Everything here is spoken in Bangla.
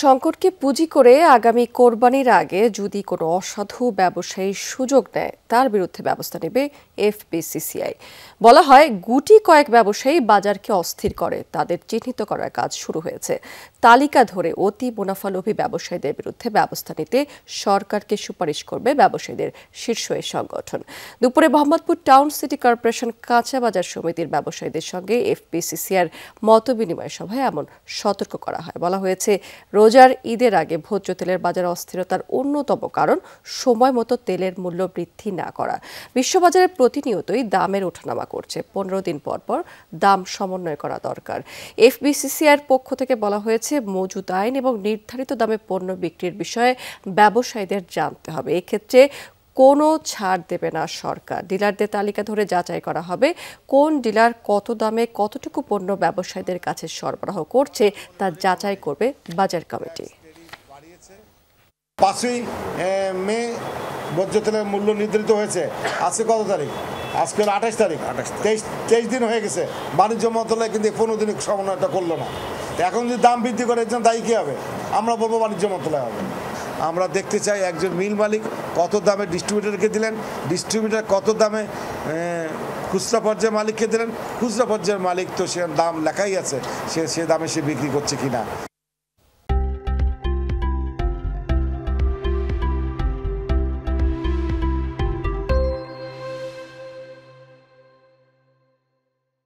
সংকটকে পুঁজি করে আগামী কোরবানির আগে যদি কোনো অসাধু ব্যবসায়ী সুযোগ নেয় তার বিরুদ্ধে ব্যবস্থা নেবে এফবিসিসিআই বলা হয় গুটি কয়েক ব্যবসায়ী বাজারকে অস্থির করে তাদের চিহ্নিত করার কাজ শুরু হয়েছে তালিকা ধরে অতি মুনাফালোভী ব্যবসায়ীদের বিরুদ্ধে ব্যবস্থা নিতে সরকারকে সুপারিশ করবে ব্যবসায়ীদের শীর্ষ এই সংগঠন দুপুরে মোহাম্মদপুর টাউন সিটি কর্পোরেশন কাঁচা বাজার সমিতির ব্যবসায়ীদের সঙ্গে এফবিসিসিআর মতবিনিময় সভায় এমন সতর্ক করা হয় বলা হয়েছে রোজার ঈদের আগে ভোজ্য তেলের বাজার অস্থিরতার অন্যতম কারণ সময় মতো তেলের মূল্য বৃদ্ধি না করা বিশ্ববাজারে প্রতিনিয়তই দামের ওঠানামা করছে পনেরো দিন পর পর দাম সমন্বয় করা দরকার এফবিসিসিআর পক্ষ থেকে বলা হয়েছে মজুদ আইন এবং নির্ধারিত দামে পণ্য বিক্রির বিষয়ে ব্যবসায়ীদের জানতে হবে এক্ষেত্রে কোনো ছাড় দেবে না সরকার ডিলারদের তালিকা ধরে যাচাই করা হবে কোন ডিলার কত দামে কতটুকু পণ্য ব্যবসায়ীদের কাছে সরবরাহ করছে তা যাচাই করবে বাজার কমিটি পাঁচই মে ভোজ্য তেলের মূল্য নির্ধারিত হয়েছে আজকে কত তারিখ আজকে আঠাশ তারিখ তেইশ তেইশ দিন হয়ে গেছে বাণিজ্য মন্ত্রণালয় কিন্তু কোনো দিন সমন্বয়টা করলো না এখন যদি দাম বৃদ্ধি করে একজন জন্য দায়ী কী হবে আমরা বলবো বাণিজ্য মন্ত্রণালয় হবে আমরা দেখতে চাই একজন মিল মালিক কত দামে ডিস্ট্রিবিউটারকে দিলেন ডিস্ট্রিবিউটার কত দামে খুচরা পর্যায়ের মালিককে দিলেন খুচরা পর্যায়ের মালিক তো সে দাম লেখাই আছে সে সে দামে সে বিক্রি করছে কিনা